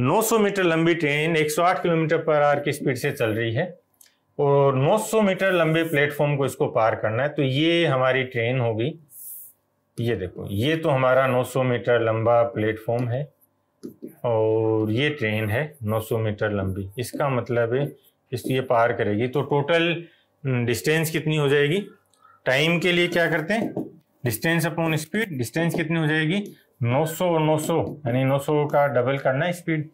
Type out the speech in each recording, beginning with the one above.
900 metre लंबी train 108 kilometre per hour की speed से चल रही है और 900 मीटर लंबे प्लेटफॉर्म को इसको पार करना है तो ये हमारी ट्रेन होगी ये देखो ये तो हमारा 900 मीटर लंबा प्लेटफॉर्म है और ये ट्रेन है 900 मीटर लंबी इसका मतलब है इस ये पार करेगी तो टोटल डिस्टेंस कितनी हो जाएगी टाइम के लिए क्या करते हैं डिस्टेंस अपॉन स्पीड डिस्टेंस कितनी हो जाएगी 900 और 900 यानी 900 का डबल करना है स्पीड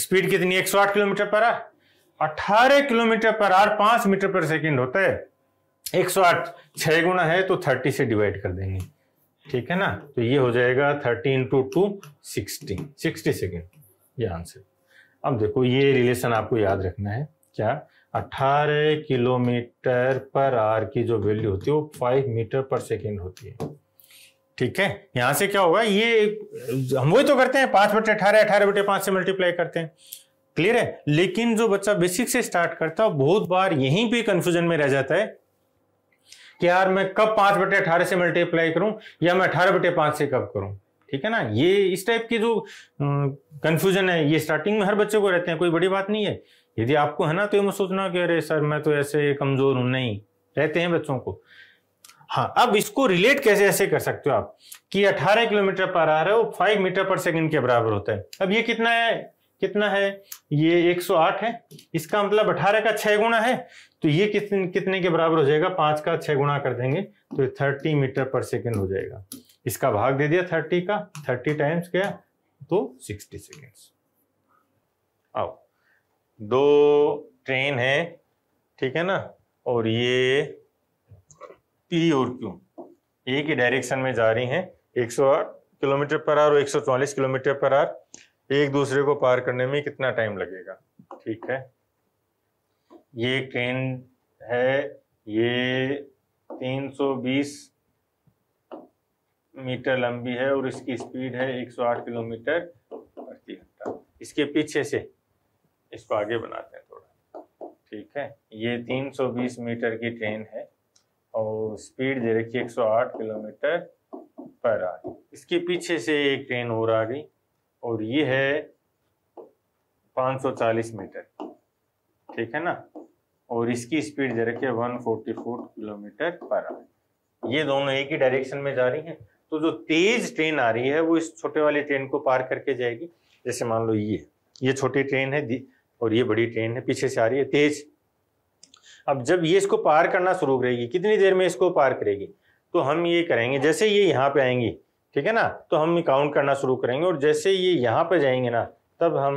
स्पीड कितनी 108 किलोमीटर पर आर अठारह किलोमीटर पर आर पांच मीटर पर सेकेंड होता है 108 आठ गुना है तो 30 से डिवाइड कर देंगे ठीक है ना तो ये हो जाएगा 30 into two sixty sixty second ये आंसर अब देखो ये रिलेशन आपको याद रखना है क्या 18 किलोमीटर पर आर की जो वैल्यू होती है वो 5 मीटर पर सेकेंड होती है ठीक है यहां से क्या होगा ये हम वही तो करते हैं पांच बटे अठारह अठारह बटे पांच से मल्टीप्लाई करते हैं क्लियर है लेकिन जो बच्चा बेसिक से स्टार्ट करता है बहुत बार यहीं पे कंफ्यूजन में रह जाता है कि यार मैं कब पांच बटे अठारह से मल्टीप्लाई करूं या मैं अठारह बटे पांच से कब करूं ठीक है ना ये इस टाइप की जो कंफ्यूजन है ये स्टार्टिंग में हर बच्चे को रहते हैं कोई बड़ी बात नहीं है यदि आपको है ना तो ये मैं सोचना कि अरे सर मैं तो ऐसे कमजोर हूं नहीं रहते हैं बच्चों को हाँ अब इसको रिलेट कैसे ऐसे कर सकते हो आप कि 18 किलोमीटर पर आ रहा है वो 5 मीटर पर सेकंड के बराबर होता है अब ये कितना है कितना है ये 108 है इसका मतलब 18 का 6 गुणा है तो ये कितने कितने के बराबर हो जाएगा 5 का 6 गुणा कर देंगे तो 30 मीटर पर सेकंड हो जाएगा इसका भाग दे दिया 30 का 30 टाइम्स क्या तो 60 सेकेंड्स आओ दो ट्रेन है ठीक है ना और ये पी और क्यू एक ही डायरेक्शन में जा रही हैं 108 किलोमीटर पर आर और 144 किलोमीटर पर आर एक दूसरे को पार करने में कितना टाइम लगेगा ठीक है ये ट्रेन है ये 320 मीटर लंबी है और इसकी स्पीड है 108 किलोमीटर प्रति घंटा इसके पीछे से इसको आगे बनाते हैं थोड़ा ठीक है ये 320 मीटर की ट्रेन है और स्पीड दे रखी सौ 108 किलोमीटर पर आर इसके पीछे से एक ट्रेन और आ गई और ये है 540 मीटर ठीक है ना और इसकी स्पीड दे रखी है फोर किलोमीटर पर आर ये दोनों एक ही डायरेक्शन में जा रही हैं तो जो तेज ट्रेन आ रही है वो इस छोटे वाले ट्रेन को पार करके जाएगी जैसे मान लो ये ये छोटी ट्रेन है और ये बड़ी ट्रेन है पीछे से आ रही है तेज अब जब ये इसको पार करना शुरू करेगी कितनी देर में इसको पार करेगी तो हम ये करेंगे जैसे ये यहाँ पे आएंगी ठीक है ना तो हम काउंट करना शुरू करेंगे और जैसे ये यहाँ पे जाएंगे ना तब हम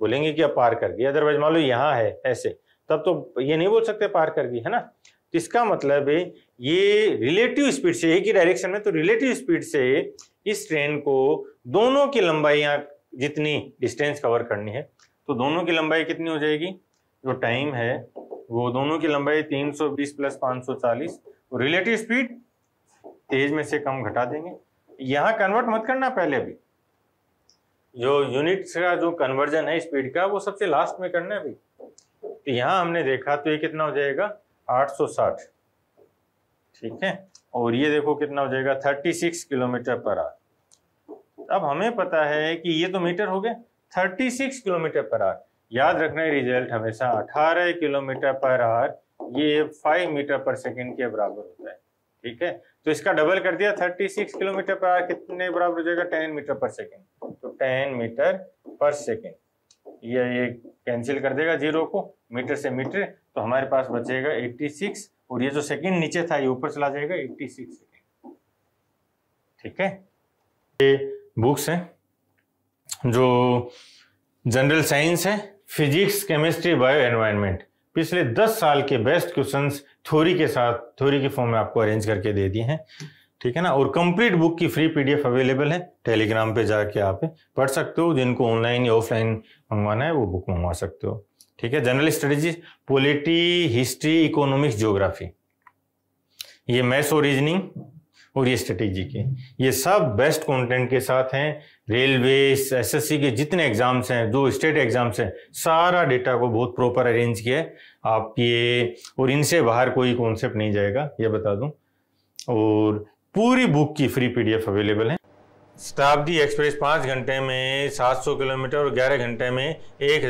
बोलेंगे कि अब पार कर गई अदरवाइज मान लो यहाँ है ऐसे तब तो ये नहीं बोल सकते पार कर गई है ना तो इसका मतलब है ये रिलेटिव स्पीड से एक ही डायरेक्शन में तो रिलेटिव स्पीड से इस ट्रेन को दोनों की लंबाई जितनी डिस्टेंस कवर करनी है तो दोनों की लंबाई कितनी हो जाएगी जो टाइम है वो दोनों की लंबाई 320 प्लस 540 और रिलेटिव स्पीड तेज में से कम घटा देंगे यहाँ कन्वर्ट मत करना पहले भी जो यूनिट्स का जो कन्वर्जन है स्पीड का वो सबसे लास्ट में करना है अभी तो यहाँ हमने देखा तो ये कितना हो जाएगा 860 ठीक है और ये देखो कितना हो जाएगा 36 किलोमीटर पर आर अब हमें पता है कि ये तो मीटर हो गए 36 किलोमीटर पर आर याद रखना है रिजल्ट हमेशा 18 किलोमीटर पर आवर ये 5 मीटर पर सेकंड के बराबर होता है ठीक है तो इसका डबल कर दिया 36 किलोमीटर पर आवर कितने बराबर हो जाएगा 10 मीटर पर सेकंड तो 10 मीटर पर सेकंड ये ये कैंसिल कर देगा जीरो को मीटर से मीटर तो हमारे पास बचेगा 86 और ये जो सेकंड नीचे था ये ऊपर चला जाएगा 86 सेकेंड ठीक है ये बुक्स हैं जो जनरल साइंस है फिजिक्स केमिस्ट्री बायो एनवायरनमेंट पिछले 10 साल के बेस्ट क्वेश्चंस थ्योरी के साथ थ्योरी के फॉर्म में आपको अरेंज करके दे दिए हैं ठीक है ना और कंप्लीट बुक की फ्री पीडीएफ अवेलेबल है टेलीग्राम पे जाके आप पढ़ सकते हो जिनको ऑनलाइन या ऑफलाइन मंगवाना है वो बुक मंगवा सकते हो ठीक है general studies polity history economics geography ये मैथ्स और रीजनिंग और ये स्ट्रेटेजी के ये सब बेस्ट कंटेंट के साथ हैं रेलवे एसएससी के जितने एग्ज़ाम्स हैं जो स्टेट एग्ज़ाम्स हैं सारा डेटा को बहुत प्रॉपर अरेंज किया है आप ये और इनसे बाहर कोई कॉन्सेप्ट नहीं जाएगा ये बता दूं और पूरी बुक की फ्री पीडीएफ अवेलेबल है शताब्दी एक्सप्रेस पाँच घंटे में सात किलोमीटर और ग्यारह घंटे में एक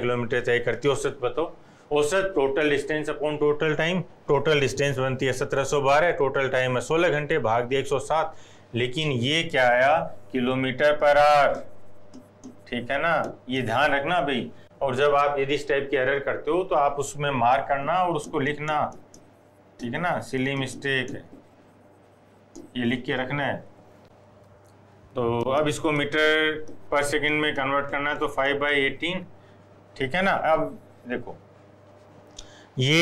किलोमीटर तय करती है औसत बताओ औसत total distance upon total time total distance बनती है सत्रह सौ बारह टोटल टाइम है सोलह घंटे भाग दिया सात लेकिन ये क्या आया किलोमीटर पर आर ठीक है ना ये ध्यान रखना भाई और जब आप यदि इस टाइप की एरर करते हो तो आप उसमें मार्क करना और उसको लिखना ठीक है ना सिली मिस्टेक ये लिख के रखना है तो अब इसको मीटर पर सेकंड में कन्वर्ट करना है तो फाइव बाई एटीन ठीक है ना अब देखो ये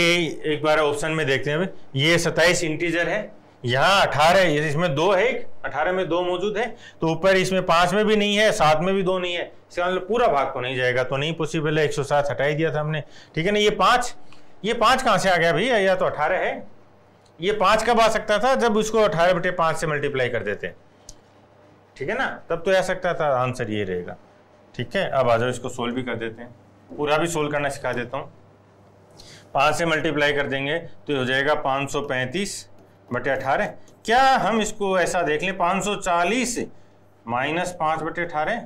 एक बार ऑप्शन में देखते हैं ये सताइस इंटीजर है यहाँ अठारह इसमें दो है एक अठारह में दो मौजूद है तो ऊपर इसमें पांच में भी नहीं है सात में भी दो नहीं है इसका मतलब पूरा भाग तो नहीं जाएगा तो नहीं पॉसिबल है एक सौ सात हटाई दिया था हमने ठीक है ना ये पांच ये पांच कहाँ से आ गया भैया या तो अठारह है ये पांच कब आ सकता था जब उसको अठारह बटे पांच से मल्टीप्लाई कर देते ठीक है ना तब तो आ सकता था आंसर ये रहेगा ठीक है अब आ जाओ इसको सोल्व भी कर देते हैं पूरा भी सोल्व करना सिखा देता हूँ पाँच से मल्टीप्लाई कर देंगे तो हो जाएगा पाँच सौ पैंतीस बटे अठारह क्या हम इसको ऐसा देख लें पाँच सौ चालीस माइनस पाँच बटे अठारह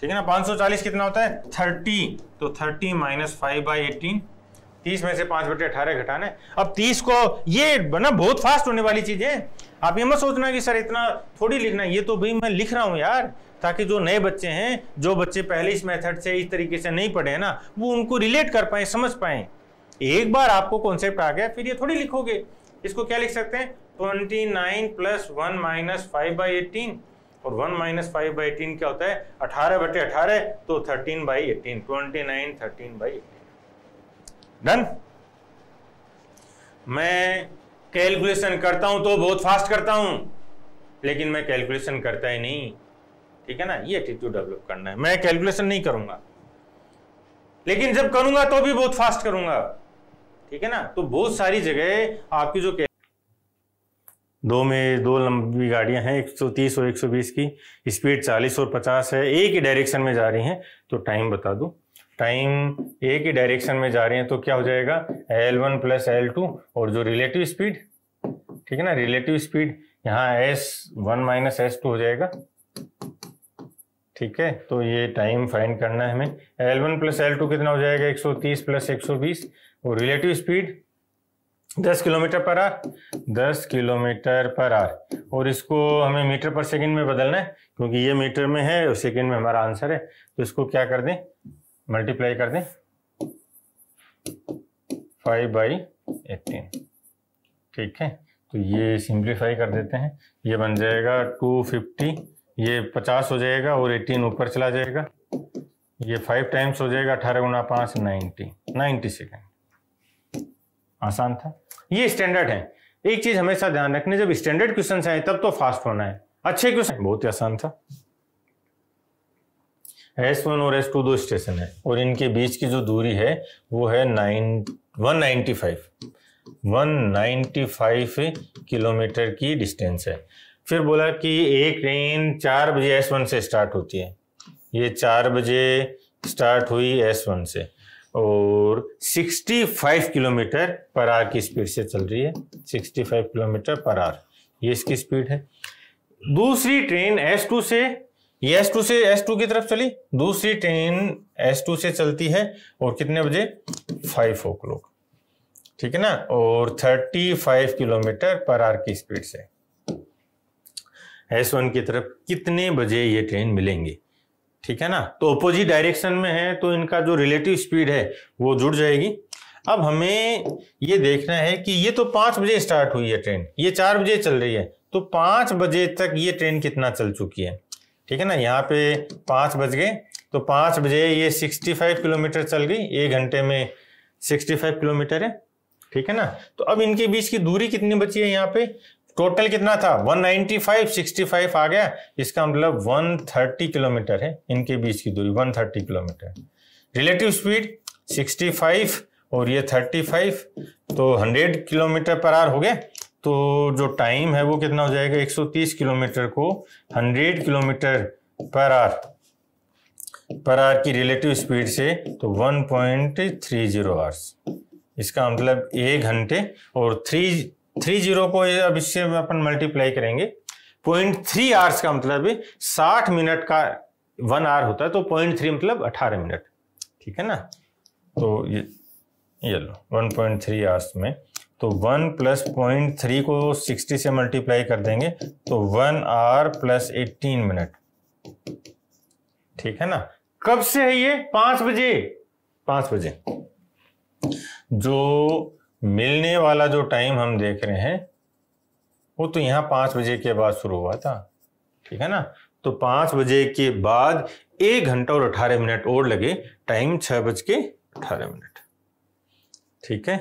ठीक है ना पाँच सौ चालीस कितना होता है थर्टी तो thirty minus five by eighteen तीस में से पाँच बटे अठारह घटाना है अब तीस को ये ना बहुत फास्ट होने वाली चीज़ है आप ये मत सोचना कि सर इतना थोड़ी लिखना ये तो भाई मैं लिख रहा हूँ यार ताकि जो नए बच्चे हैं जो बच्चे पहले इस मेथड से इस तरीके से नहीं पढ़े ना वो उनको रिलेट कर पाए समझ पाएं एक बार आपको कॉन्सेप्ट आ गया फिर ये थोड़ी लिखोगे इसको क्या लिख सकते हैं twenty nine plus one minus five by eighteen और one minus five by eighteen क्या होता है अठारह बटे अठारह तो thirteen by eighteen twenty nine thirteen by eighteen done मैं कैलकुलेशन करता हूं तो बहुत फास्ट करता हूं लेकिन मैं कैलकुलेशन करता ही नहीं ठीक है ना ये एटीट्यूड डेवलप करना है मैं कैलकुलेशन नहीं करूंगा लेकिन जब करूंगा तो भी बहुत फास्ट करूंगा ठीक है ना तो बहुत सारी जगह आपकी जो दो में दो लंबी गाड़ियां हैं 130 और 120 की स्पीड 40 और 50 है एक ही डायरेक्शन में जा रही हैं तो टाइम बता दू टाइम एक ही डायरेक्शन में जा रही हैं तो क्या हो जाएगा L one plus L two और जो रिलेटिव स्पीड ठीक है ना रिलेटिव स्पीड यहाँ S one minus S two हो जाएगा ठीक है तो ये टाइम फाइंड करना है हमें L one plus L two कितना हो जाएगा 130 प्लस बीस और relative speed 10 kilometre per hour 10 kilometre per hour और इसको हमें मीटर पर सेकंड में बदलना है क्योंकि ये मीटर में है और सेकंड में हमारा आंसर है तो इसको क्या कर दें मल्टीप्लाई कर दें फाइव बाई एटीन ठीक है तो ये सिंप्लीफाई कर देते हैं ये बन जाएगा टू फिफ्टी ये पचास हो जाएगा और एटीन ऊपर चला जाएगा ये फाइव टाइम्स हो जाएगा अठारह गुना पाँच नाइन्टी नाइन्टी सेकेंड आसान था ये स्टैंडर्ड है एक चीज हमेशा ध्यान रखने जब स्टैंडर्ड क्वेश्चन आए तब तो फास्ट होना है अच्छे क्वेश्चन बहुत ही आसान था एस वन और एस टू दो स्टेशन है और इनके बीच की जो दूरी है वो है nine one ninety five one ninety five kilometre की डिस्टेंस है फिर बोला कि एक ट्रेन चार बजे एस वन से स्टार्ट होती है ये चार बजे स्टार्ट हुई एस वन से और 65 किलोमीटर पर आर की स्पीड से चल रही है 65 किलोमीटर पर आर ये इसकी स्पीड है दूसरी ट्रेन S2 से ये S2 से S2 की तरफ चली दूसरी ट्रेन S2 से चलती है और कितने बजे फाइव ओ क्लॉक ठीक है ना और 35 किलोमीटर पर आर की स्पीड से एस वन की तरफ कितने बजे ये ट्रेन मिलेंगी ठीक है ना तो अपोजिट डायरेक्शन में है तो इनका जो रिलेटिव स्पीड है वो जुड़ जाएगी अब हमें ये देखना है कि ये तो पाँच बजे स्टार्ट हुई है ट्रेन ये चार बजे चल रही है तो पाँच बजे तक ये ट्रेन कितना चल चुकी है ठीक है ना यहाँ पे पांच बज गए तो पाँच बजे ये सिक्सटी फाइव किलोमीटर चल गई एक घंटे में सिक्सटी फाइव किलोमीटर है ठीक है ना तो अब इनके बीच की दूरी कितनी बची है यहाँ पे टोटल कितना था 195 65 आ गया इसका मतलब 130 किलोमीटर है इनके बीच की दूरी 130 किलोमीटर रिलेटिव स्पीड 65 और ये 35 तो 100 किलोमीटर पर आर हो गए तो जो टाइम है वो कितना हो जाएगा 130 किलोमीटर को 100 किलोमीटर पर आर पर आर की रिलेटिव स्पीड से तो 1.30 पॉइंट आवर्स इसका मतलब एक घंटे और थ्री थ्री जीरो को अब इससे अपन मल्टीप्लाई करेंगे पॉइंट थ्री आवर्स का मतलब साठ मिनट का वन आवर होता है तो पॉइंट थ्री मतलब अठारह मिनट ठीक है ना तो ये ये लो वन पॉइंट थ्री आवर्स में तो वन प्लस पॉइंट थ्री को सिक्सटी से मल्टीप्लाई कर देंगे तो one hour plus eighteen minute ठीक है ना कब से है ये पांच बजे पांच बजे जो मिलने वाला जो टाइम हम देख रहे हैं वो तो यहां पांच बजे के बाद शुरू हुआ था ठीक है ना तो पांच बजे के बाद एक घंटा और अठारह मिनट और लगे टाइम छह बज के अठारह मिनट ठीक है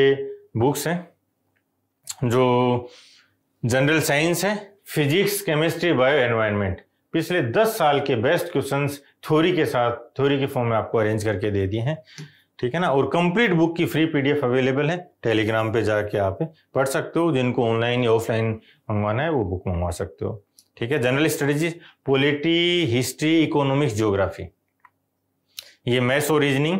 ये बुक्स हैं जो जनरल साइंस है फिजिक्स केमिस्ट्री बायो एनवायरनमेंट पिछले दस साल के बेस्ट क्वेश्चंस थ्योरी के साथ थ्योरी के फॉर्म में आपको अरेंज करके दे दिए हैं ठीक है ना और कंप्लीट बुक की फ्री पीडीएफ अवेलेबल है टेलीग्राम पे जाके आप पढ़ सकते हो जिनको ऑनलाइन या ऑफलाइन मंगवाना है वो बुक मंगवा सकते हो ठीक है general strategy polity history economics geography ये मैथ्स और रीजनिंग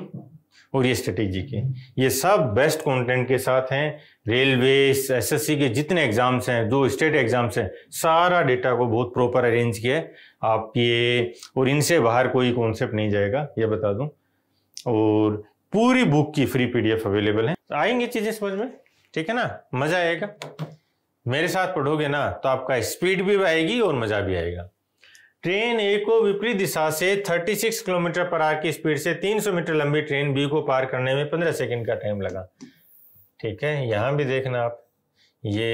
और ये स्ट्रेटेजी के ये सब बेस्ट कंटेंट के साथ हैं रेलवे एसएससी के जितने एग्जाम्स हैं जो स्टेट एग्जाम्स हैं सारा डेटा को बहुत प्रॉपर अरेंज किया है आप ये और इनसे बाहर कोई कॉन्सेप्ट नहीं जाएगा ये बता दूं और पूरी बुक की फ्री पीडीएफ अवेलेबल है आएंगे चीजें समझ में ठीक है ना मजा आएगा मेरे साथ पढ़ोगे ना तो आपका स्पीड भी आएगी और मजा भी आएगा ट्रेन ए को विपरीत दिशा से 36 किलोमीटर पर आर की स्पीड से 300 मीटर लंबी ट्रेन बी को पार करने में 15 सेकंड का टाइम लगा ठीक है यहां भी देखना आप ये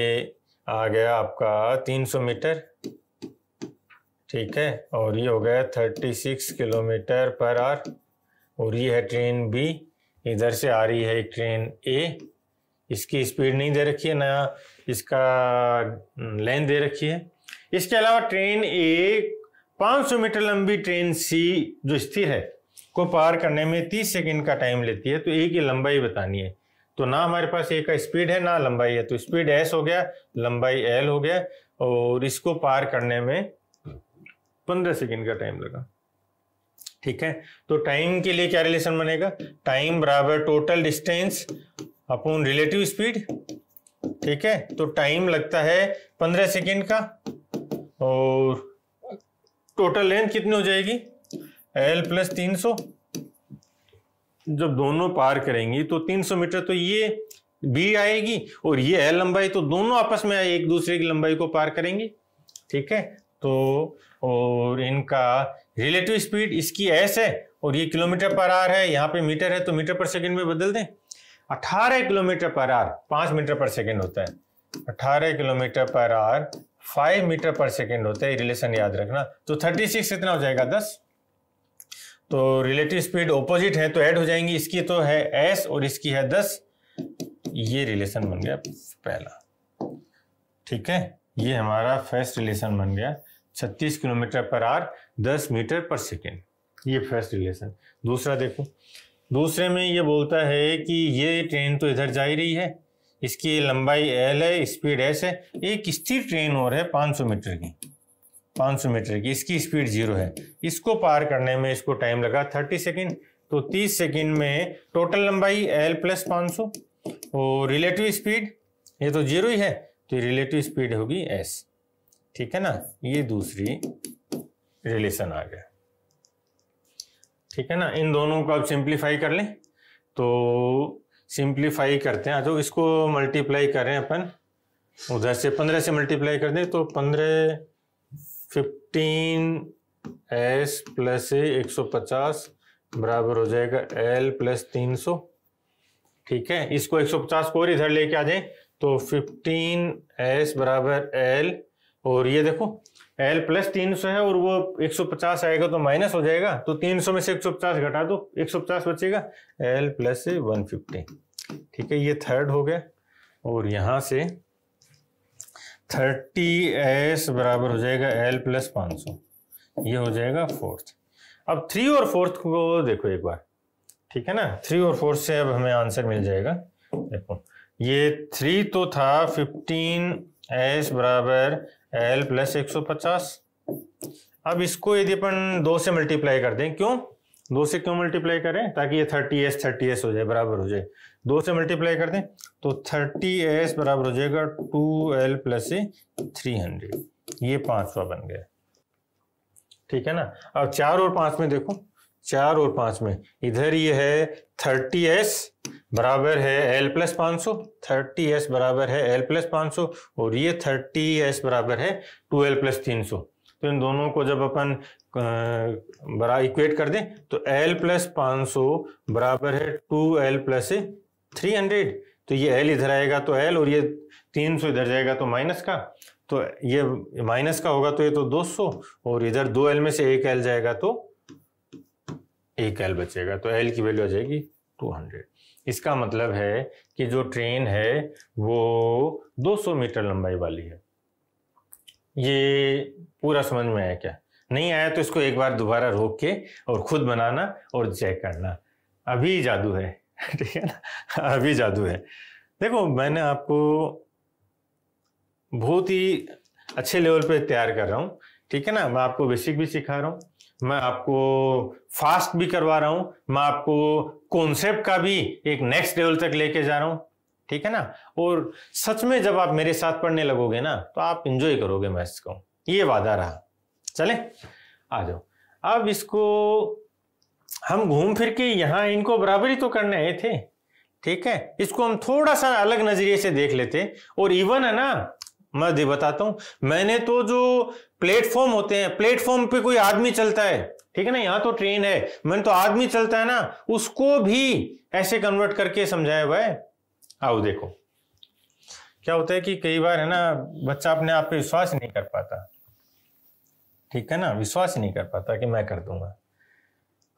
आ गया आपका 300 मीटर ठीक है और ये हो गया 36 किलोमीटर पर आर और ये है ट्रेन बी इधर से आ रही है एक ट्रेन ए इसकी स्पीड नहीं दे रखी है ना इसका लेंथ दे रखी है इसके अलावा ट्रेन ए 500 मीटर लंबी ट्रेन सी जो स्थिर है को पार करने में 30 सेकंड का टाइम लेती है तो ए की लंबाई बतानी है तो ना हमारे पास ए का स्पीड है ना लंबाई है तो स्पीड एस हो गया लंबाई एल हो गया और इसको पार करने में पंद्रह सेकंड का टाइम लगा ठीक है तो टाइम के लिए क्या रिलेशन बनेगा टाइम बराबर total distance upon relative speed ठीक है तो टाइम लगता है पंद्रह सेकेंड का और टोटल लेंथ कितनी हो जाएगी एल प्लस तीन सौ जब दोनों पार करेंगी तो 300 मीटर तो ये बी आएगी और ये एल लंबाई तो दोनों आपस में एक दूसरे की लंबाई को पार करेंगी ठीक है तो और इनका रिलेटिव स्पीड इसकी एस है और ये किलोमीटर पर आर है यहाँ पे मीटर है तो मीटर पर सेकेंड में बदल दें 18 किलोमीटर पर आर 5 मीटर पर सेकेंड होता है 18 किलोमीटर पर आर 5 मीटर पर सेकेंड होता है रिलेशन याद रखना तो 36 कितना हो जाएगा 10 तो रिलेटिव स्पीड ऑपोजिट है तो ऐड हो जाएंगी इसकी तो है एस और इसकी है दस ये रिलेशन बन गया पहला ठीक है ये हमारा फर्स्ट रिलेशन बन गया छत्तीस किलोमीटर पर आर दस मीटर पर सेकेंड ये फर्स्ट रिलेशन दूसरा देखो दूसरे में ये बोलता है कि ये ट्रेन तो इधर जा ही रही है इसकी लंबाई एल है स्पीड एस है एक स्थिर ट्रेन और है 500 मीटर की 500 मीटर की इसकी स्पीड जीरो है इसको पार करने में इसको टाइम लगा 30 सेकेंड तो 30 सेकेंड में टोटल लंबाई एल प्लस पाँच और रिलेटिव स्पीड ये तो जीरो ही है तो रिलेटिव स्पीड होगी एस ठीक है ना ये दूसरी रिलेशन आ गया ठीक है ना इन दोनों को आप सिंप्लीफाई कर लें तो सिंप्लीफाई करते हैं तो इसको मल्टीप्लाई करें अपन उधर से पंद्रह से मल्टीप्लाई कर दें तो पंद्रह फिफ्टीन एस प्लस एक सौ पचास बराबर हो जाएगा एल प्लस तीन सौ ठीक है इसको एक सौ पचास को और इधर लेके आ जाए तो फिफ्टीन एस बराबर एल और ये देखो L प्लस तीन सौ है और वो 150 आएगा तो माइनस हो जाएगा तो 300 में से 150 घटा दो 150 बचेगा L प्लस वन ठीक है ये थर्ड हो गया और यहाँ से 30s बराबर हो जाएगा L प्लस सौ ये हो जाएगा फोर्थ अब थ्री और फोर्थ को देखो एक बार ठीक है ना थ्री और फोर्थ से अब हमें आंसर मिल जाएगा देखो ये थ्री तो था फिफ्टीन एस बराबर एल प्लस एक सौ पचास अब इसको यदि अपन दो से मल्टीप्लाई कर दें क्यों दो से क्यों मल्टीप्लाई करें ताकि ये थर्टी एस थर्टी एस हो जाए बराबर हो जाए दो से मल्टीप्लाई कर दें तो थर्टी एस बराबर हो जाएगा two L plus three hundred ये पांचवा बन गया ठीक है ना अब चार और पांच में देखो चार और पांच में इधर ये है थर्टी एस बराबर है एल प्लस पाँच सौ थर्टी एस बराबर है एल प्लस पाँच सौ और ये थर्टी एस बराबर है टू एल प्लस तीन सौ तो इन दोनों को जब अपन बरा इक्वेट कर दें तो एल प्लस पाँच सौ बराबर है two L plus three hundred तो ये एल इधर आएगा तो एल और ये तीन सौ इधर जाएगा तो माइनस का तो ये माइनस का होगा तो ये तो दो सौ और इधर दो एल में से एक एल जाएगा तो एक एल बचेगा तो एल की वैल्यू आ जाएगी टू हंड्रेड इसका मतलब है कि जो ट्रेन है वो 200 मीटर लंबाई वाली है ये पूरा समझ में आया क्या नहीं आया तो इसको एक बार दोबारा रोक के और खुद बनाना और चेक करना अभी जादू है ठीक है ना अभी जादू है देखो मैंने आपको बहुत ही अच्छे लेवल पे तैयार कर रहा हूँ ठीक है ना मैं आपको बेसिक भी सिखा रहा हूँ मैं आपको फास्ट भी करवा रहा हूं मैं आपको कॉन्सेप्ट का भी एक नेक्स्ट लेवल तक लेके जा रहा हूं ठीक है ना और सच में जब आप मेरे साथ पढ़ने लगोगे ना तो आप इंजॉय करोगे मैथ्स को ये वादा रहा चले आ जाओ अब इसको हम घूम फिर के यहाँ इनको बराबरी तो करने आए थे ठीक है इसको हम थोड़ा सा अलग नजरिए से देख लेते और इवन है ना मैं दे बताता हूं मैंने तो जो प्लेटफॉर्म होते हैं प्लेटफॉर्म पे कोई आदमी चलता है ठीक है ना यहाँ तो ट्रेन है मैंने तो आदमी चलता है ना उसको भी ऐसे कन्वर्ट करके समझाया हुआ है आओ देखो क्या होता है कि कई बार है ना बच्चा अपने आप पे विश्वास नहीं कर पाता ठीक है ना विश्वास नहीं कर पाता कि मैं कर दूंगा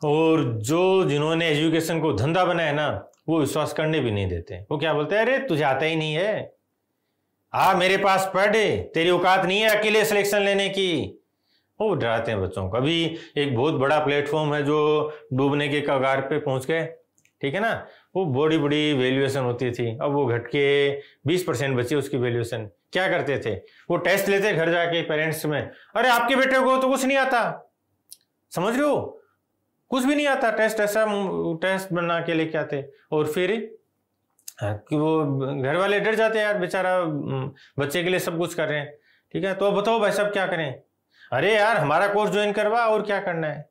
और जो जिन्होंने एजुकेशन को धंधा बनाया ना वो विश्वास करने भी नहीं देते वो क्या बोलते हैं अरे तुझे आता ही नहीं है आ मेरे पास पढ़े तेरी औकात नहीं है अकेले सिलेक्शन लेने की वो डराते हैं बच्चों को अभी एक बहुत बड़ा प्लेटफॉर्म है जो डूबने के कगार पे पहुंच गए ठीक है ना वो बड़ी बड़ी वैल्यूएशन होती थी अब वो घट के बीस परसेंट बची उसकी वैल्यूएशन क्या करते थे वो टेस्ट लेते घर जाके पेरेंट्स में अरे आपके बेटे को तो कुछ नहीं आता समझ रहे हो कुछ भी नहीं आता टेस्ट ऐसा टेस्ट बना के लेके आते और फिर हाँ, कि वो घर वाले डर जाते हैं यार बेचारा बच्चे के लिए सब कुछ कर रहे हैं ठीक है तो बताओ भाई सब क्या करें अरे यार हमारा कोर्स ज्वाइन करवा और क्या करना है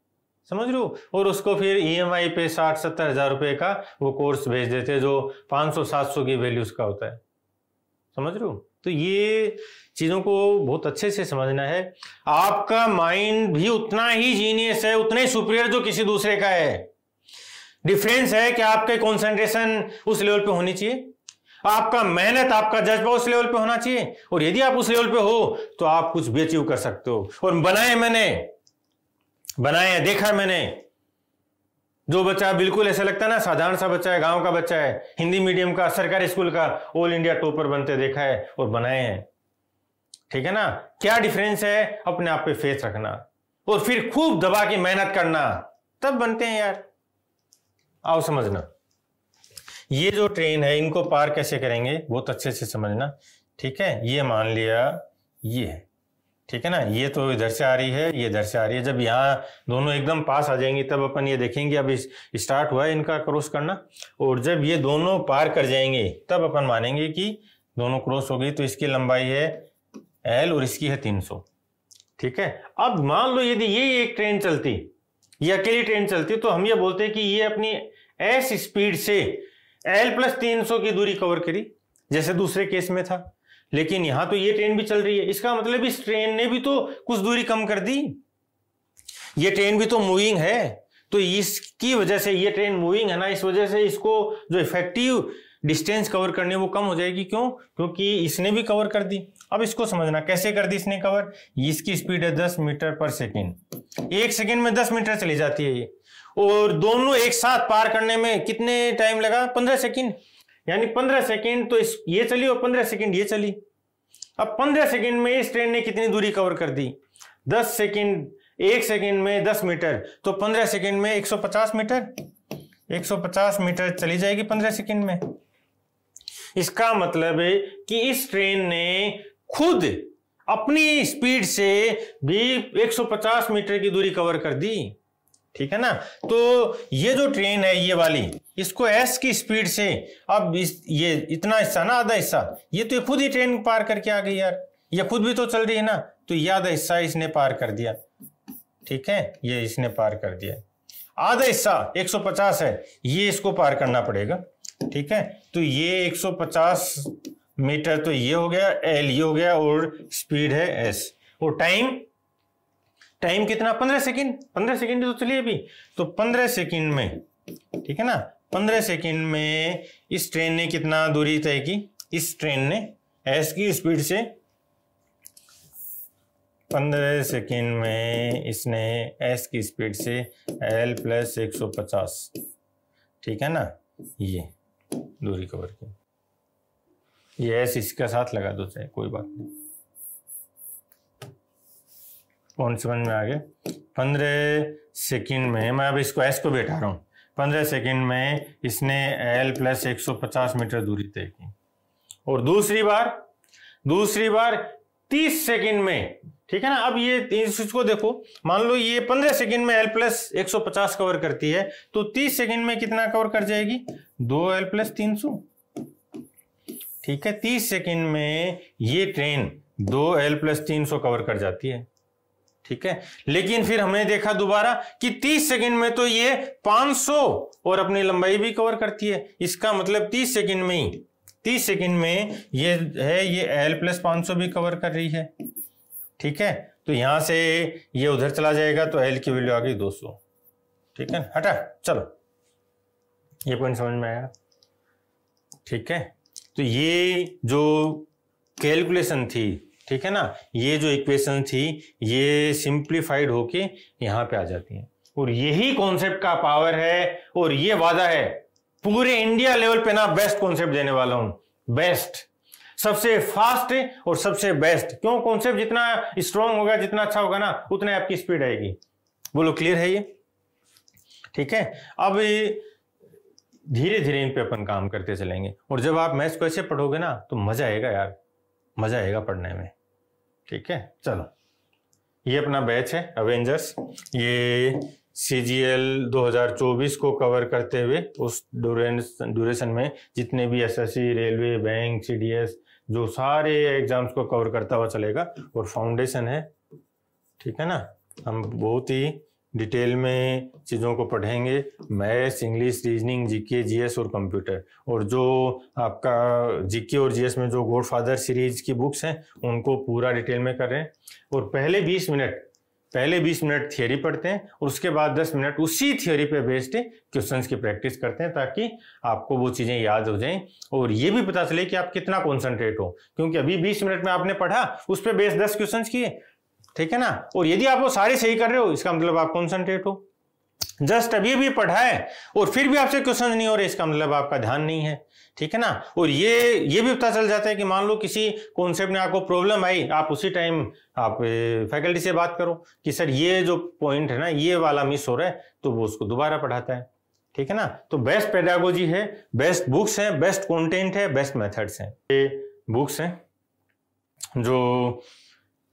समझ लो और उसको फिर ईएमआई e पे साठ सत्तर हजार रुपये का वो कोर्स भेज देते हैं जो पाँच सौ सात सौ की वैल्यू उसका होता है समझ लो तो ये चीज़ों को बहुत अच्छे से समझना है आपका माइंड भी उतना ही जीनियस है उतना ही सुपीरियर जो किसी दूसरे का है डिफरेंस है कि आपके कॉन्सेंट्रेशन उस लेवल पे होनी चाहिए आपका मेहनत आपका जज्बा उस लेवल पे होना चाहिए और यदि आप उस लेवल पे हो तो आप कुछ भी अचीव कर सकते हो और बनाए मैंने बनाए देखा मैंने जो बच्चा बिल्कुल ऐसा लगता है ना साधारण सा बच्चा है गांव का बच्चा है हिंदी मीडियम का सरकारी स्कूल का ऑल इंडिया टॉपर बनते देखा है और बनाए हैं ठीक है ना क्या डिफरेंस है अपने आप पे फेस रखना और फिर खूब दबा के मेहनत करना तब बनते हैं यार आओ समझना ये जो ट्रेन है इनको पार कैसे करेंगे बहुत अच्छे से समझना ठीक है ये मान लिया ये ठीक है ना ये तो इधर से आ रही है ये इधर से आ रही है जब यहाँ दोनों एकदम पास आ जाएंगी तब अपन ये देखेंगे अब स्टार्ट हुआ है इनका क्रॉस करना और जब ये दोनों पार कर जाएंगे तब अपन मानेंगे कि दोनों क्रॉस हो गई तो इसकी लंबाई है एल और इसकी है तीन सौ ठीक है अब मान लो यदि ये एक ट्रेन चलती ये अकेली ट्रेन चलती है तो हम ये बोलते हैं कि ये अपनी एस स्पीड से एल प्लस तीन की दूरी कवर करी जैसे दूसरे केस में था लेकिन यहां तो ये ट्रेन भी चल रही है इसका मतलब इस ट्रेन ने भी तो कुछ दूरी कम कर दी ये ट्रेन भी तो मूविंग है तो इसकी वजह से ये ट्रेन मूविंग है ना इस वजह से इसको जो इफेक्टिव डिस्टेंस कवर करने वो कम हो जाएगी क्यों क्योंकि इसने भी कवर कर दी अब इसको समझना कैसे कर दी इसने कवर इसकी स्पीड है दस मीटर पर सेकेंड एक सेकेंड में दस मीटर चली जाती है ये और दोनों एक साथ पार करने में कितने टाइम लगा पंद्रह सेकेंड यानी पंद्रह सेकेंड तो इस ये चली और पंद्रह सेकेंड ये चली अब पंद्रह सेकेंड में इस ट्रेन ने कितनी दूरी कवर कर दी दस सेकेंड एक सेकेंड में दस मीटर तो पंद्रह सेकेंड में एक सौ पचास मीटर एक सौ पचास मीटर चली जाएगी पंद्रह सेकेंड में इसका मतलब है कि इस ट्रेन ने खुद अपनी स्पीड से भी 150 मीटर की दूरी कवर कर दी ठीक है ना तो ये जो ट्रेन है ये वाली इसको एस की स्पीड से अब इस, ये इतना हिस्सा ना आधा हिस्सा ये तो ये खुद ही ट्रेन पार करके आ गई यार ये खुद भी तो चल रही है ना तो ये आधा हिस्सा इसने पार कर दिया ठीक है ये इसने पार कर दिया आधा हिस्सा 150 है ये इसको पार करना पड़ेगा ठीक है तो ये 150 मीटर तो ये हो गया एल ये हो गया और स्पीड है एस और टाइम टाइम कितना पंद्रह सेकेंड पंद्रह सेकेंड तो चलिए अभी तो पंद्रह सेकेंड में ठीक है ना पंद्रह सेकेंड में इस ट्रेन ने कितना दूरी तय की इस ट्रेन ने एस की स्पीड से पंद्रह सेकेंड में इसने एस की स्पीड से एल प्लस एक सौ पचास ठीक है ना ये दूरी कवर की ये एस इसके साथ लगा दो चाहे कोई बात नहीं कौन समझ में आ गए पंद्रह सेकेंड में मैं अब इसको एस को बैठा रहा हूँ पंद्रह सेकेंड में इसने एल प्लस एक सौ पचास मीटर दूरी तय की और दूसरी बार दूसरी बार तीस सेकेंड में ठीक है ना अब ये इस चीज को देखो मान लो ये 15 सेकंड में एल प्लस एक कवर करती है तो 30 सेकंड में कितना कवर कर जाएगी दो एल प्लस तीन ठीक है 30 सेकंड में ये ट्रेन दो एल प्लस तीन कवर कर जाती है ठीक है लेकिन फिर हमने देखा दोबारा कि 30 सेकंड में तो ये 500 और अपनी लंबाई भी कवर करती है इसका मतलब 30 सेकंड में ही 30 सेकंड में ये है ये एल प्लस पांच भी कवर कर रही है ठीक है तो यहां से ये उधर चला जाएगा तो एल की वैल्यू आ गई 200 ठीक है हटा चलो ये पॉइंट समझ में आया ठीक है तो ये जो कैलकुलेशन थी ठीक है ना ये जो इक्वेशन थी ये सिंप्लीफाइड होके यहां पे आ जाती है और यही कॉन्सेप्ट का पावर है और ये वादा है पूरे इंडिया लेवल पे ना बेस्ट कॉन्सेप्ट देने वाला हूं बेस्ट सबसे फास्ट और सबसे बेस्ट क्यों कॉन्सेप्ट जितना स्ट्रांग होगा जितना अच्छा होगा ना उतना आपकी स्पीड आएगी बोलो क्लियर है ये ठीक है अब धीरे धीरे इन पे अपन काम करते चलेंगे और जब आप मैथ्स को ऐसे पढ़ोगे ना तो मजा आएगा यार मजा आएगा पढ़ने में ठीक है चलो ये अपना बैच है अवेंजर्स ये सी जी एल दो हजार चौबीस को कवर करते हुए उस ड्यूरेशन में जितने भी S S C railway bank C D S जो सारे एग्जाम्स को कवर करता हुआ चलेगा और फाउंडेशन है ठीक है ना हम बहुत ही डिटेल में चीज़ों को पढ़ेंगे maths English reasoning GK GS और कंप्यूटर और जो आपका जीके और जीएस में जो गॉडफादर सीरीज की बुक्स हैं उनको पूरा डिटेल में कर रहे हैं और पहले 20 मिनट पहले 20 मिनट थियोरी पढ़ते हैं और उसके बाद 10 मिनट उसी थियोरी पे बेस्ड क्वेश्चंस की प्रैक्टिस करते हैं ताकि आपको वो चीज़ें याद हो जाएं और ये भी पता चले कि आप कितना कॉन्सेंट्रेट हो क्योंकि अभी 20 मिनट में आपने पढ़ा उस पर बेस्ड 10 क्वेश्चंस किए ठीक है ना और यदि आप वो सारे सही कर रहे हो इसका मतलब आप कॉन्सेंट्रेट हो जस्ट अभी भी पढ़ा है और फिर भी आपसे क्वेश्चन नहीं हो रहे इसका मतलब आपका ध्यान नहीं है ठीक है ना और ये ये भी पता चल जाता है कि मान लो किसी कॉन्सेप्ट में आपको प्रॉब्लम आई आप उसी टाइम आप फैकल्टी से बात करो कि सर ये जो पॉइंट है ना ये वाला मिस हो रहा है तो वो उसको दोबारा पढ़ाता है ठीक है ना तो बेस्ट पेडागोजी है बेस्ट बुक्स हैं बेस्ट कंटेंट है बेस्ट मेथड्स हैं ये बुक्स हैं जो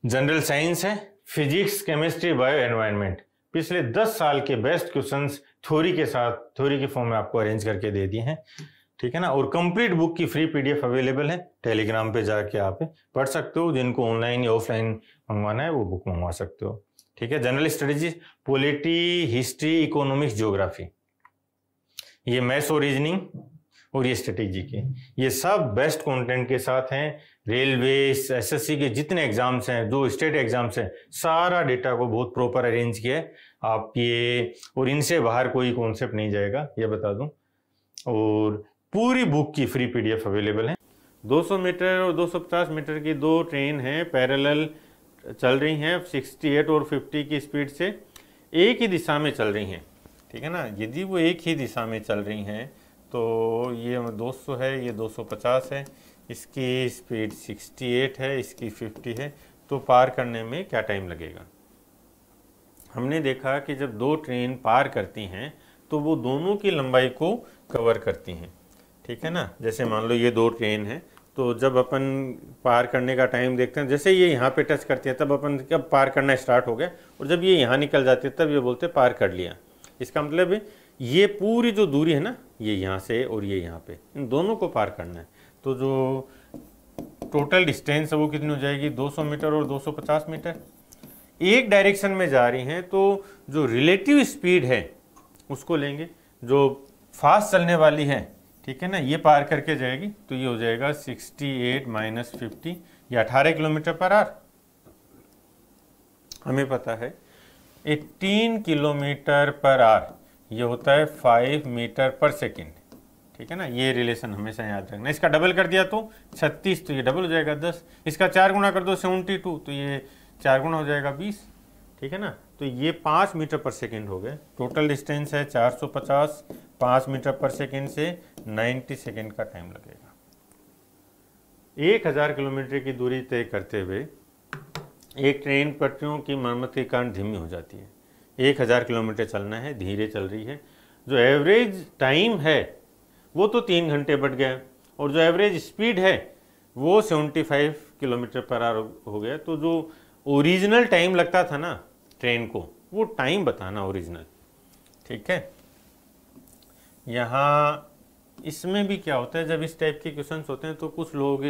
जनरल साइंस है फिजिक्स केमिस्ट्री बायो एनवायरमेंट पिछले दस साल के बेस्ट क्वेश्चंस थ्योरी के साथ थ्योरी के फॉर्म में आपको अरेंज करके दे दिए हैं ठीक है ना और कंप्लीट बुक की फ्री पीडीएफ अवेलेबल है टेलीग्राम पे जाके आप पढ़ सकते हो जिनको ऑनलाइन या ऑफलाइन मंगवाना है वो बुक मंगवा सकते हो ठीक है general studies polity history economics geography ये मैथ्स और रीजनिंग और ये स्ट्रेटेजी के ये सब बेस्ट कंटेंट के साथ हैं रेलवे एसएससी के जितने एग्जाम्स हैं जो स्टेट एग्जाम्स हैं सारा डेटा को बहुत प्रॉपर अरेंज किया है आप ये और इनसे बाहर कोई कॉन्सेप्ट नहीं जाएगा ये बता दूं और पूरी बुक की फ्री पीडीएफ अवेलेबल है 200 मीटर और 250 मीटर की दो ट्रेन हैं पैरेलल चल रही हैं 68 और 50 की स्पीड से एक ही दिशा में चल रही हैं ठीक है ना यदि वो एक ही दिशा में चल रही हैं तो ये 200 है ये 250 है इसकी स्पीड 68 है इसकी 50 है तो पार करने में क्या टाइम लगेगा हमने देखा कि जब दो ट्रेन पार करती हैं तो वो दोनों की लंबाई को कवर करती हैं ठीक है ना जैसे मान लो ये दो ट्रेन है तो जब अपन पार करने का टाइम देखते हैं जैसे ये यहाँ पे टच करती है तब अपन कब पार करना स्टार्ट हो गया और जब ये यहाँ निकल जाते हैं तब ये बोलते पार कर लिया इसका मतलब ये पूरी जो दूरी है ना ये यहाँ से और ये यहाँ पे इन दोनों को पार करना है तो जो टोटल डिस्टेंस है वो कितनी हो जाएगी 200 मीटर और 250 मीटर एक डायरेक्शन में जा रही हैं तो जो रिलेटिव स्पीड है उसको लेंगे जो फास्ट चलने वाली है ठीक है ना ये पार करके जाएगी तो ये हो जाएगा 68 एट माइनस फिफ्टी या अठारह किलोमीटर पर आर हमें पता है 18 किलोमीटर पर आर ये होता है 5 मीटर पर सेकेंड ठीक है ना ये रिलेशन हमेशा याद रखना इसका डबल कर दिया तो 36 तो ये डबल हो जाएगा 10 इसका चार गुना कर दो सेवेंटी टू तो ये चार गुना हो जाएगा ठीक है ना तो ये पाँच मीटर पर सेकेंड हो गए टोटल डिस्टेंस है 450 पाँच मीटर पर सेकेंड से 90 सेकेंड का टाइम लगेगा 1000 किलोमीटर की दूरी तय करते हुए एक ट्रेन पटरियों की मरम्मत के कारण धीमी हो जाती है 1000 किलोमीटर चलना है धीरे चल रही है जो एवरेज टाइम है वो तो तीन घंटे बढ़ गया और जो एवरेज स्पीड है वो फाइव किलोमीटर पर आर हो गया तो जो ओरिजिनल टाइम लगता था ना ट्रेन को वो टाइम बताना ओरिजिनल ठीक है यहाँ इसमें भी क्या होता है जब इस टाइप के क्वेश्चन होते हैं तो कुछ लोग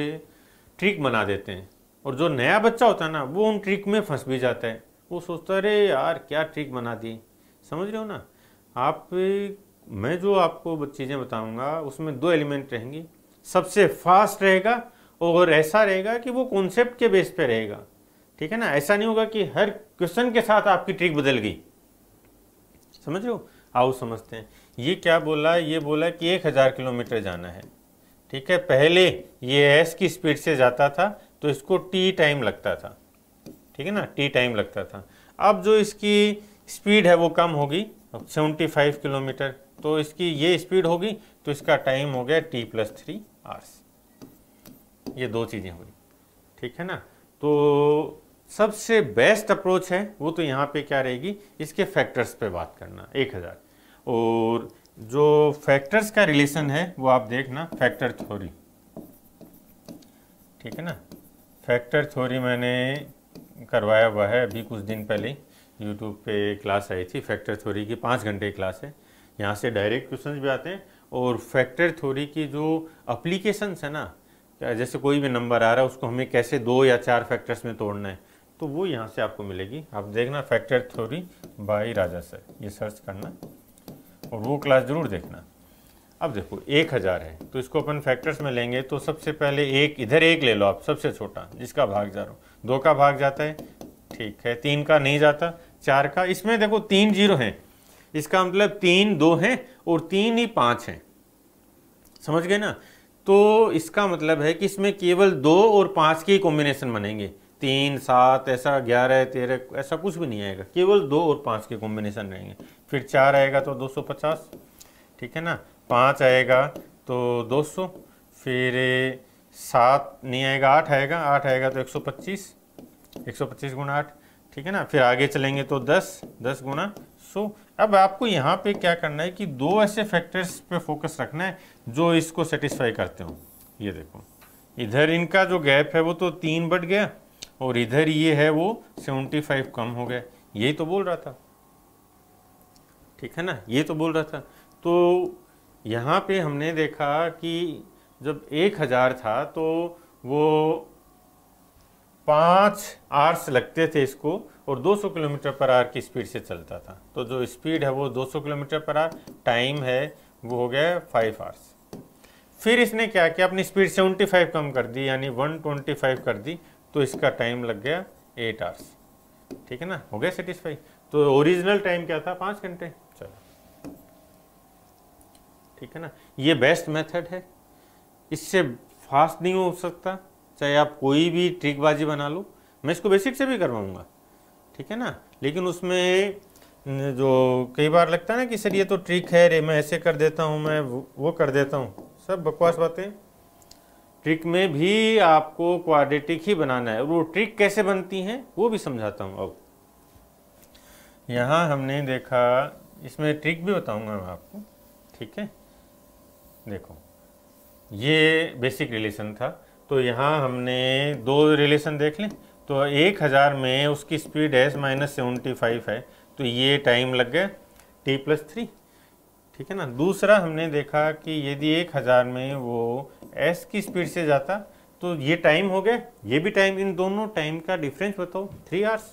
ट्रिक बना देते हैं और जो नया बच्चा होता है ना वो उन ट्रिक में फंस भी जाता है वो सोचता है अरे यार क्या ट्रिक बना दी समझ रहे हो ना आप मैं जो आपको चीज़ें बताऊंगा उसमें दो एलिमेंट रहेंगी सबसे फास्ट रहेगा और ऐसा रहेगा कि वो कॉन्सेप्ट के बेस पे रहेगा ठीक है ना ऐसा नहीं होगा कि हर क्वेश्चन के साथ आपकी ट्रिक बदल गई समझ लो आओ समझते हैं ये क्या बोला ये बोला कि एक हज़ार किलोमीटर जाना है ठीक है पहले ये एस की स्पीड से जाता था तो इसको टी टाइम लगता था ठीक है ना टी टाइम लगता था अब जो इसकी स्पीड है वो कम होगी सेवेंटी फाइव किलोमीटर तो इसकी ये स्पीड होगी तो इसका टाइम हो गया टी प्लस थ्री आर्स ये दो चीज़ें हुई ठीक है ना तो सबसे बेस्ट अप्रोच है वो तो यहाँ पे क्या रहेगी इसके फैक्टर्स पे बात करना एक हज़ार और जो फैक्टर्स का रिलेशन है वो आप देखना फैक्टर थ्योरी ठीक है ना फैक्टर थ्योरी मैंने करवाया हुआ है अभी कुछ दिन पहले यूट्यूब पे क्लास आई थी फैक्टर थ्योरी की पाँच घंटे की क्लास है यहाँ से डायरेक्ट क्वेश्चन भी आते हैं और फैक्टर थ्योरी की जो अप्लीकेशंस है ना जैसे कोई भी नंबर आ रहा है उसको हमें कैसे दो या चार फैक्टर्स में तोड़ना है तो वो यहाँ से आपको मिलेगी आप देखना factor theory by Raja sir ये सर्च करना और वो क्लास ज़रूर देखना अब देखो एक हज़ार है तो इसको अपन फैक्टर्स में लेंगे तो सबसे पहले एक इधर एक ले लो आप सबसे छोटा जिसका भाग जा रहा हो दो का भाग जाता है ठीक है तीन का नहीं जाता चार का इसमें देखो तीन जीरो हैं इसका मतलब तीन दो हैं और तीन ही पाँच हैं समझ गए ना तो इसका मतलब है कि इसमें केवल दो और पाँच ही कॉम्बिनेशन बनेंगे तीन सात ऐसा ग्यारह तेरह ऐसा कुछ भी नहीं आएगा केवल दो और पाँच के कॉम्बिनेशन रहेंगे फिर चार आएगा तो पचास ठीक है ना पाँच आएगा तो सौ फिर सात नहीं आएगा आठ आएगा आठ आएगा तो 125 125 गुना आठ ठीक है ना फिर आगे चलेंगे तो 10 10 गुना सो अब आपको यहाँ पे क्या करना है कि दो ऐसे फैक्टर्स पे फोकस रखना है जो इसको सेटिस्फाई करते हो ये देखो इधर इनका जो गैप है वो तो तीन बढ़ गया और इधर ये है वो 75 कम हो गया यही तो बोल रहा था ठीक है ना ये तो बोल रहा था तो यहाँ पे हमने देखा कि जब एक हज़ार था तो वो पाँच आर्स लगते थे इसको और 200 किलोमीटर पर आर की स्पीड से चलता था तो जो स्पीड है वो 200 किलोमीटर पर आर टाइम है वो हो गया फाइव आर्स फिर इसने क्या किया अपनी स्पीड 75 कम कर दी यानी 125 कर दी तो इसका टाइम लग गया एट आवर्स ठीक है ना हो गया सेटिस्फाई तो ओरिजिनल टाइम क्या था पाँच घंटे चलो ठीक है ना ये बेस्ट मेथड है इससे फास्ट नहीं हो सकता चाहे आप कोई भी ट्रिकबाजी बना लो मैं इसको बेसिक से भी करवाऊंगा ठीक है ना लेकिन उसमें जो कई बार लगता है ना कि सर ये तो ट्रिक है रे मैं ऐसे कर देता हूँ मैं वो कर देता हूँ सब बकवास बातें ट्रिक में भी आपको क्वाड्रेटिक ही बनाना है वो ट्रिक कैसे बनती हैं वो भी समझाता हूँ अब यहाँ हमने देखा इसमें ट्रिक भी बताऊँगा मैं आपको ठीक है देखो ये बेसिक रिलेशन था तो यहाँ हमने दो रिलेशन देख लें तो एक हज़ार में उसकी speed S minus seventy five है तो ये टाइम लग गया टी प्लस थ्री ठीक है ना दूसरा हमने देखा कि यदि एक हज़ार में वो एस की स्पीड से जाता तो ये टाइम हो गया ये भी टाइम इन दोनों टाइम का डिफरेंस बताओ थ्री आवर्स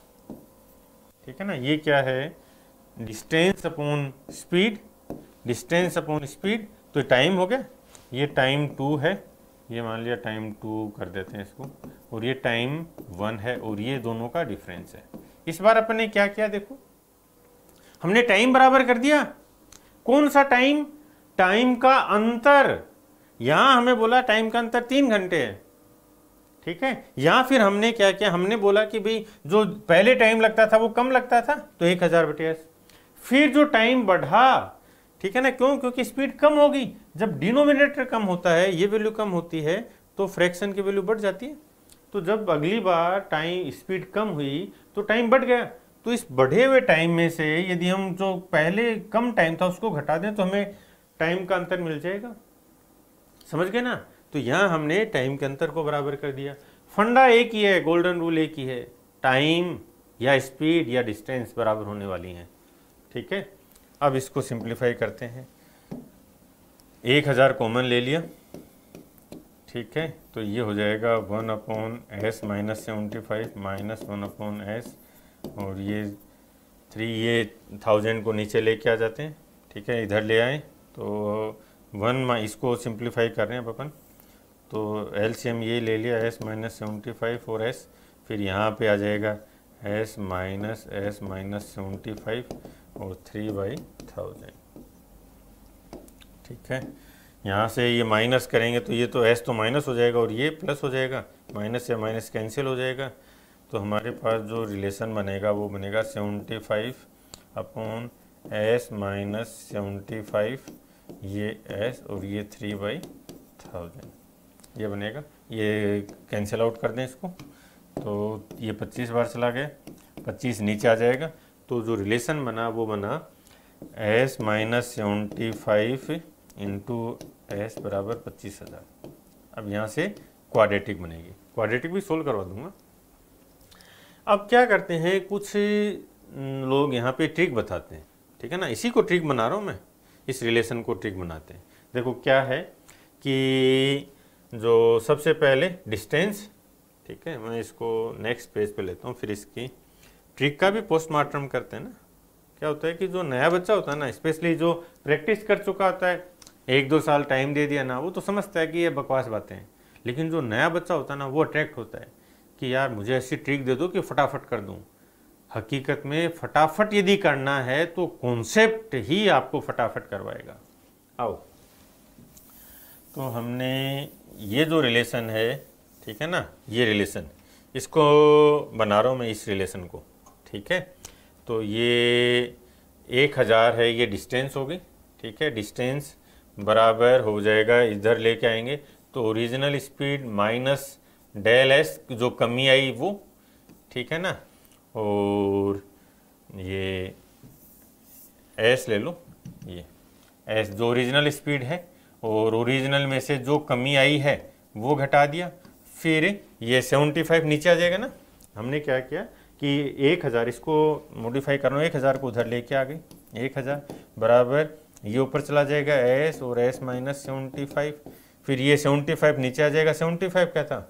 ठीक है ना ये क्या है distance upon speed distance upon speed तो टाइम हो गया ये टाइम टू है ये मान लिया टाइम टू कर देते हैं इसको और ये टाइम वन है और ये दोनों का डिफरेंस है इस बार अपन ने क्या किया देखो हमने टाइम बराबर कर दिया कौन सा टाइम टाइम का अंतर यहां हमें बोला टाइम का अंतर तीन घंटे है ठीक है या फिर हमने क्या किया हमने बोला कि भाई जो पहले टाइम लगता था वो कम लगता था तो एक हजार बटे फिर जो टाइम बढ़ा ठीक है ना क्यों क्योंकि स्पीड कम होगी जब डिनोमिनेटर कम होता है ये वैल्यू कम होती है तो फ्रैक्शन की वैल्यू बढ़ जाती है तो जब अगली बार टाइम स्पीड कम हुई तो टाइम बढ़ गया तो इस बढ़े हुए टाइम में से यदि हम जो पहले कम टाइम था उसको घटा दें तो हमें टाइम का अंतर मिल जाएगा समझ गए ना तो यहाँ हमने टाइम के अंतर को बराबर कर दिया फंडा एक ही है गोल्डन रूल एक ही है टाइम या स्पीड या डिस्टेंस बराबर होने वाली हैं ठीक है अब इसको सिंप्लीफाई करते हैं एक हज़ार कॉमन ले लिया ठीक है तो ये हो जाएगा one upon S minus seventy five minus one upon S और ये थ्री ये थाउजेंड को नीचे लेके आ जाते हैं ठीक है इधर ले आए तो वन इसको सिंप्लीफाई कर रहे हैं अपन तो एल सी एम ये ले लिया एस माइनस सेवेंटी फाइव और एस फिर यहाँ पे आ जाएगा S minus S minus seventy five और थ्री बाई थाउजेंड ठीक है यहाँ से ये माइनस करेंगे तो ये तो एस तो माइनस हो जाएगा और ये प्लस हो जाएगा माइनस या माइनस कैंसिल हो जाएगा तो हमारे पास जो रिलेशन बनेगा वो बनेगा seventy five upon S minus seventy five ये एस और ये थ्री बाई थाउजेंड ये बनेगा ये कैंसिल आउट कर दें इसको तो ये पच्चीस बार चला गया पच्चीस नीचे आ जाएगा तो जो रिलेशन बना वो बना S minus seventy five into S बराबर पच्चीस हज़ार अब यहाँ से क्वाड्रेटिक बनेगी क्वाड्रेटिक भी सोल्व करवा दूंगा अब क्या करते हैं कुछ लोग यहाँ पे ट्रिक बताते हैं ठीक है ना इसी को ट्रिक बना रहा हूँ मैं इस रिलेशन को ट्रिक बनाते हैं देखो क्या है कि जो सबसे पहले डिस्टेंस ठीक है मैं इसको नेक्स्ट पेज पे लेता हूँ फिर इसकी ट्रिक का भी पोस्टमार्टम करते हैं ना क्या होता है कि जो नया बच्चा होता है ना स्पेशली जो प्रैक्टिस कर चुका होता है एक दो साल टाइम दे दिया ना वो तो समझता है कि ये बकवास बातें हैं लेकिन जो नया बच्चा होता है ना वो अट्रैक्ट होता है कि यार मुझे ऐसी ट्रिक दे दो कि फटाफट कर दूँ हकीकत में फटाफट यदि करना है तो कॉन्सेप्ट ही आपको फटाफट करवाएगा आओ तो हमने ये जो रिलेशन है ठीक है ना ये रिलेशन इसको बना रहा हूँ मैं इस रिलेशन को ठीक है तो ये एक हज़ार है ये डिस्टेंस होगी ठीक है डिस्टेंस बराबर हो जाएगा इधर लेके आएंगे तो original speed minus del S जो कमी आई वो ठीक है ना और ये एस ले लो ये एस जो ओरिजिनल स्पीड है और ओरिजिनल में से जो कमी आई है वो घटा दिया फिर ये 75 नीचे आ जाएगा ना हमने क्या किया कि 1000 इसको मॉडिफाई करना एक 1000 को उधर लेके आ एक 1000 बराबर ये ऊपर चला जाएगा एस और एस माइनस सेवेंटी फाइव फिर ये सेवेंटी फाइव नीचे आ जाएगा सेवेंटी फाइव क्या था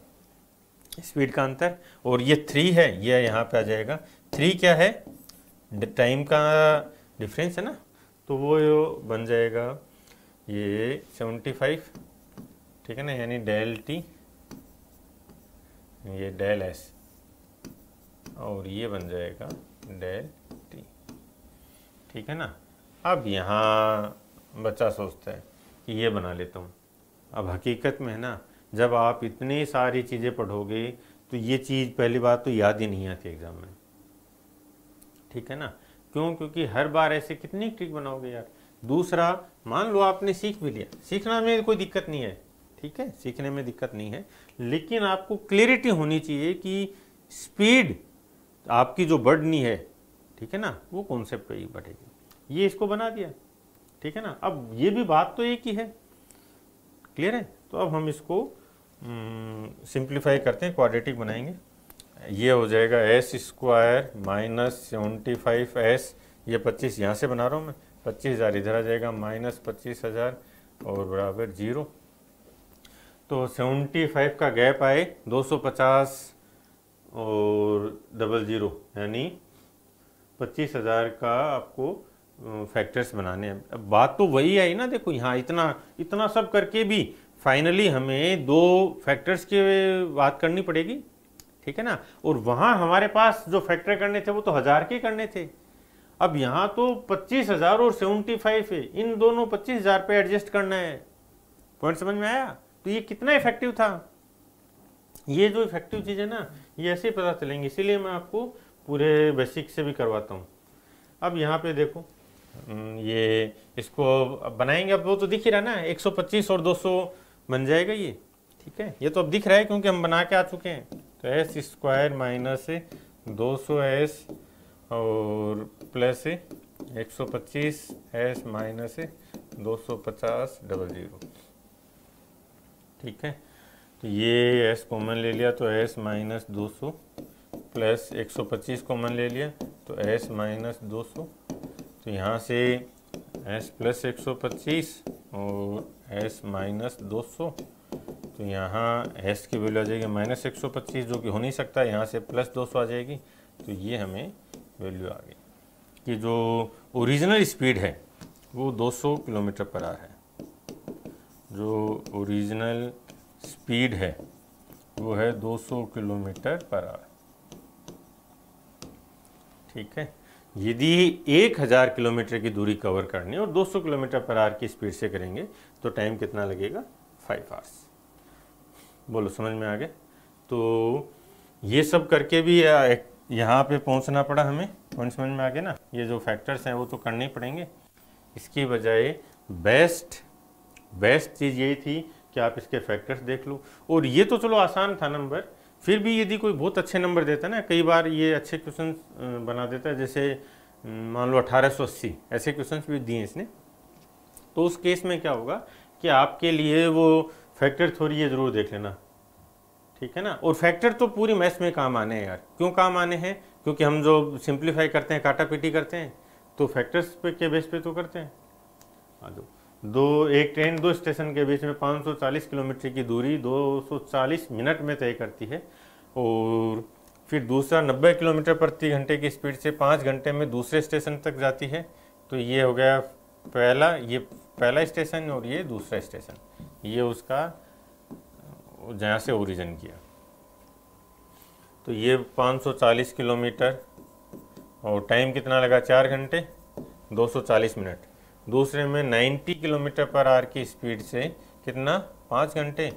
स्पीड का अंतर और ये थ्री है ये यहाँ पे आ जाएगा थ्री क्या है टाइम का डिफरेंस है ना तो वो बन जाएगा ये सेवेंटी फाइव ठीक है ना यानी डेल टी ये डेल एस और ये बन जाएगा डेल टी ठीक है ना अब यहाँ बच्चा सोचता है कि ये बना लेता हूँ अब हकीकत में है ना जब आप इतनी सारी चीज़ें पढ़ोगे तो ये चीज़ पहली बार तो याद ही नहीं आती एग्ज़ाम में ठीक है ना क्यों क्योंकि हर बार ऐसे कितनी ट्रिक बनाओगे यार दूसरा मान लो आपने सीख भी लिया सीखना में कोई दिक्कत नहीं है ठीक है सीखने में दिक्कत नहीं है लेकिन आपको क्लियरिटी होनी चाहिए कि स्पीड आपकी जो बढ़नी है ठीक है ना वो कॉन्सेप्ट ही बढ़ेगी ये इसको बना दिया ठीक है ना अब ये भी बात तो एक ही है क्लियर है तो अब हम इसको सिंप्लीफाई हम्म, करते हैं क्वाड्रेटिक बनाएंगे ये हो जाएगा S square minus seventy five S ये पच्चीस यहाँ से बना रहा हूँ मैं पच्चीस हज़ार इधर आ जाएगा माइनस पच्चीस हज़ार और बराबर जीरो तो सेवेंटी फाइव का गैप आए दो सौ पचास और डबल ज़ीरो यानी पच्चीस हज़ार का आपको फैक्टर्स बनाने हैं अब बात तो वही आई ना देखो यहाँ इतना इतना सब करके भी फाइनली हमें दो फैक्टर्स की बात करनी पड़ेगी ठीक है ना और वहां हमारे पास जो फैक्टर करने थे वो तो हज़ार के करने थे अब यहाँ तो पच्चीस हज़ार और सेवेंटी फाइव है इन दोनों पच्चीस हज़ार पे एडजस्ट करना है पॉइंट समझ में आया तो ये कितना इफेक्टिव था ये जो इफेक्टिव चीज़ है ना ये ऐसे ही पता चलेंगे इसीलिए मैं आपको पूरे बेसिक से भी करवाता हूँ अब यहाँ पे देखो हम्म, ये इसको बनाएंगे अब वो तो दिख ही रहा ना 125 और बन जाएगा ये ठीक है ये तो अब दिख रहा है क्योंकि हम बना के आ चुके हैं तो एस स्क्वायर माइनस दो सौ एस और प्लस एक सौ पच्चीस एस माइनस दो सौ पचास डबल ज़ीरो ठीक है तो ये एस कॉमन ले लिया तो एस माइनस दो सौ प्लस एक सौ पच्चीस कॉमन ले लिया तो एस माइनस दो सौ तो यहाँ से एस प्लस एक सौ पच्चीस और एस माइनस दो सौ तो यहाँ एस की वैल्यू आ जाएगी माइनस एक सौ पच्चीस जो कि हो नहीं सकता यहाँ से प्लस दो सौ आ जाएगी तो ये हमें वैल्यू आ गई कि जो ओरिजिनल स्पीड है वो दो सौ किलोमीटर पर आर है जो ओरिजिनल स्पीड है वो है दो सौ किलोमीटर पर आर ठीक है यदि 1000 किलोमीटर की दूरी कवर करनी और 200 किलोमीटर पर आर की स्पीड से करेंगे तो टाइम कितना लगेगा फाइव आवर्स बोलो समझ में आ गए तो ये सब करके भी यहाँ पे पहुँचना पड़ा हमें पॉइंट समझ में आ गया ना ये जो फैक्टर्स हैं वो तो करने ही पड़ेंगे इसकी बजाय बेस्ट बेस्ट चीज़ ये थी कि आप इसके फैक्टर्स देख लो और ये तो चलो आसान था नंबर फिर भी यदि कोई बहुत अच्छे नंबर देता है ना कई बार ये अच्छे क्वेश्चन बना देता है जैसे मान लो अस्सी ऐसे क्वेश्चन भी दिए इसने तो उस केस में क्या होगा कि आपके लिए वो फैक्टर थोड़ी ये ज़रूर देख लेना ठीक है ना और फैक्टर तो पूरी मैथ्स में काम आने हैं यार क्यों काम आने हैं क्योंकि हम जो सिंप्लीफाई करते हैं काटा पीटी करते हैं तो फैक्टर्स पे के बेस पे तो करते हैं आ जाओ दो एक ट्रेन दो स्टेशन के बीच में 540 किलोमीटर की दूरी 240 मिनट में तय करती है और फिर दूसरा 90 किलोमीटर प्रति घंटे की स्पीड से पाँच घंटे में दूसरे स्टेशन तक जाती है तो ये हो गया पहला ये पहला स्टेशन और ये दूसरा स्टेशन ये उसका जहाँ से ओरिजिन किया तो ये 540 किलोमीटर और टाइम कितना लगा चार घंटे 240 मिनट दूसरे में 90 किलोमीटर पर आर की स्पीड से कितना पाँच घंटे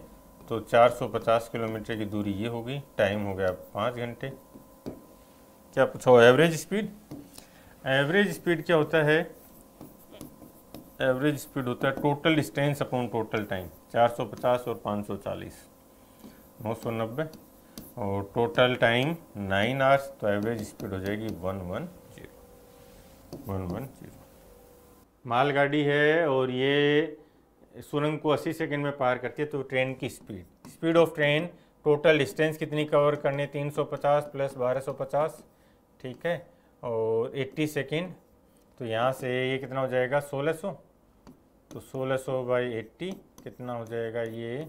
तो 450 किलोमीटर की दूरी ये होगी टाइम हो गया पाँच घंटे क्या पूछो एवरेज स्पीड एवरेज स्पीड क्या होता है एवरेज स्पीड होता है total distance upon total time 450 और 540 990 और टोटल टाइम 9 आवर्स तो एवरेज स्पीड हो जाएगी 110 110 मालगाड़ी है और ये सुरंग को 80 सेकंड में पार करती है तो ट्रेन की speed speed of train total distance कितनी कवर करनी सौ 350 प्लस 1250 ठीक है और 80 सेकंड तो यहाँ से ये कितना हो जाएगा 1600 तो 1600 सौ बाई एट्टी कितना हो जाएगा ये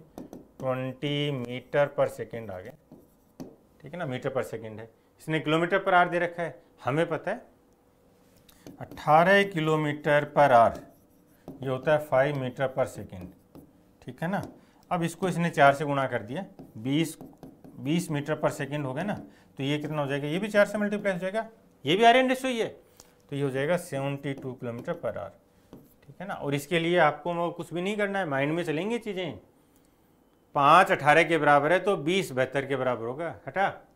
20 मीटर पर सेकेंड आ गया ठीक है ना मीटर पर सेकेंड है इसने किलोमीटर पर आर दे रखा है हमें पता है 18 किलोमीटर पर आर ये होता है 5 मीटर पर सेकेंड ठीक है ना अब इसको इसने चार से गुणा कर दिया 20 20 मीटर पर सेकेंड हो गया ना तो ये कितना हो जाएगा ये भी चार से मल्टीप्लाई हो जाएगा ये भी आर एन डिस है तो ये हो जाएगा 72 किलोमीटर पर आर ठीक है ना और इसके लिए आपको कुछ भी नहीं करना है माइंड में चलेंगे चीज़ें पाँच अठारह के बराबर है तो बीस बहत्तर के बराबर होगा हटा